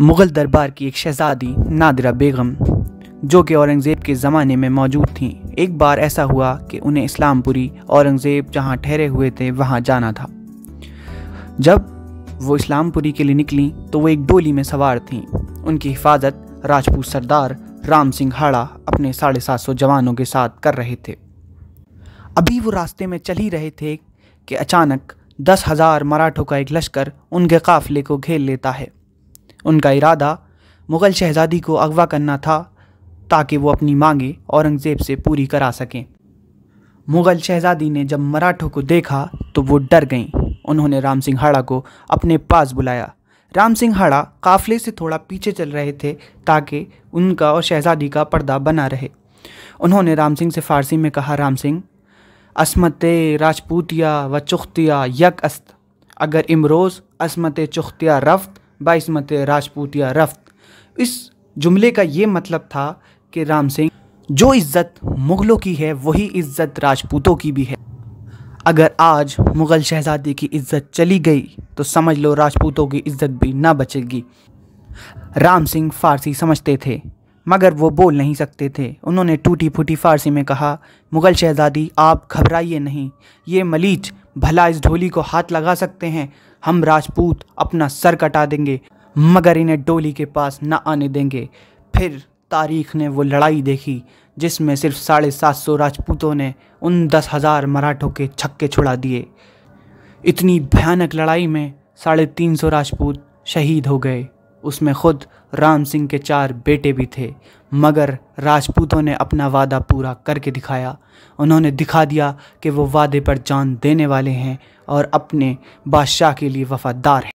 मुग़ल दरबार की एक शहज़ादी नादरा बेगम जो कि औरंगज़ेब के ज़माने में मौजूद थीं एक बार ऐसा हुआ कि उन्हें इस्लामपुरी औरंगज़ेब जहाँ ठहरे हुए थे वहाँ जाना था जब वो इस्लामपुरी के लिए निकली तो वो एक डोली में सवार थीं उनकी हिफाजत राजपूत सरदार राम सिंह हाड़ा अपने साढ़े सात सौ जवानों के साथ कर रहे थे अभी वो रास्ते में चल ही रहे थे कि अचानक दस हज़ार मराठों का एक लश्कर उनके काफिले को घेर लेता है उनका इरादा मुग़ल शहज़ादी को अगवा करना था ताकि वो अपनी मांगें औरंगज़ेब से पूरी करा सकें मुग़ल शहज़ादी ने जब मराठों को देखा तो वो डर गईं उन्होंने राम सिंह हाड़ा को अपने पास बुलाया राम सिंह हाड़ा काफ़िले से थोड़ा पीछे चल रहे थे ताकि उनका और शहज़ादी का पर्दा बना रहे उन्होंने राम सिंह से फ़ारसी में कहा राम सिंह असमत राजपूतिया व चुख्तिया यक अस्त अगर इमरोज़ असमत चुख्तिया रफ्त बाईसमत राजपूत या रफ्त इस जुमले का ये मतलब था कि राम सिंह जो इज्जत मुग़लों की है वही इज्जत राजपूतों की भी है अगर आज मुग़ल शहज़ादे की इज्जत चली गई तो समझ लो राजपूतों की इज्जत भी ना बचेगी राम सिंह फारसी समझते थे मगर वो बोल नहीं सकते थे उन्होंने टूटी फूटी फारसी में कहा मुग़ल शहज़ादी आप घबराइए नहीं ये मलीच भला इस ढोली को हाथ लगा सकते हैं हम राजपूत अपना सर कटा देंगे मगर इन्हें डोली के पास न आने देंगे फिर तारीख ने वो लड़ाई देखी जिसमें सिर्फ साढ़े सात सौ राजपूतों ने उन दस हज़ार मराठों के छक्के छुड़ा दिए इतनी भयानक लड़ाई में साढ़े तीन सौ राजपूत शहीद हो गए उसमें खुद राम सिंह के चार बेटे भी थे मगर राजपूतों ने अपना वादा पूरा करके दिखाया उन्होंने दिखा दिया कि वो वादे पर जान देने वाले हैं और अपने बादशाह के लिए वफ़ादार हैं